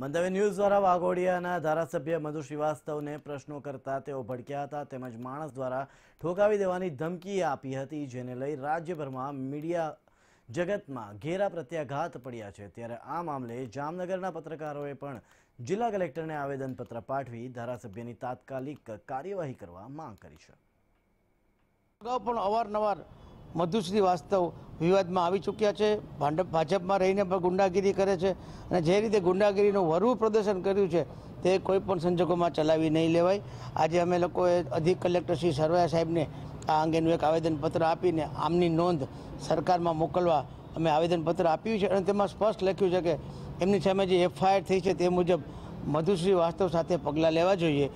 મંતવ્ય ન્યૂઝ દ્વારા વાઘોડિયાના ધારાસભ્ય મધુ શ્રીવાસ્તવને પ્રશ્નો કરતા તેઓ ભડક્યા હતા તેમજ માણસ દ્વારા ઠોકાવી દેવાની ધમકી આપી હતી જેને લઈ રાજ્યભરમાં મીડિયા જગતમાં ઘેરા પ્રત્યાઘાત પડ્યા છે ત્યારે આ મામલે જામનગરના પત્રકારોએ પણ જિલ્લા કલેક્ટરને આવેદનપત્ર પાઠવી ધારાસભ્યની તાત્કાલિક કાર્યવાહી કરવા માંગ કરી છે અગાઉ પણ અવારનવાર મધુશ્રી વાસ્તવ વિવાદમાં આવી ચૂક્યા છે ભાજપમાં રહીને પણ ગુંડાગીરી કરે છે અને જે રીતે ગુંડાગીરીનું વરવું પ્રદર્શન કર્યું છે તે કોઈપણ સંજોગોમાં ચલાવી નહીં લેવાય આજે અમે લોકોએ અધિક કલેક્ટર શ્રી સરવૈયા સાહેબને આ અંગેનું એક આવેદનપત્ર આપીને આમની નોંધ સરકારમાં મોકલવા અમે આવેદનપત્ર આપ્યું છે અને તેમાં સ્પષ્ટ લખ્યું છે કે એમની સામે જે એફઆઈઆર થઈ છે તે મુજબ મધુશ્રી વાસ્તવ સાથે પગલાં લેવા જોઈએ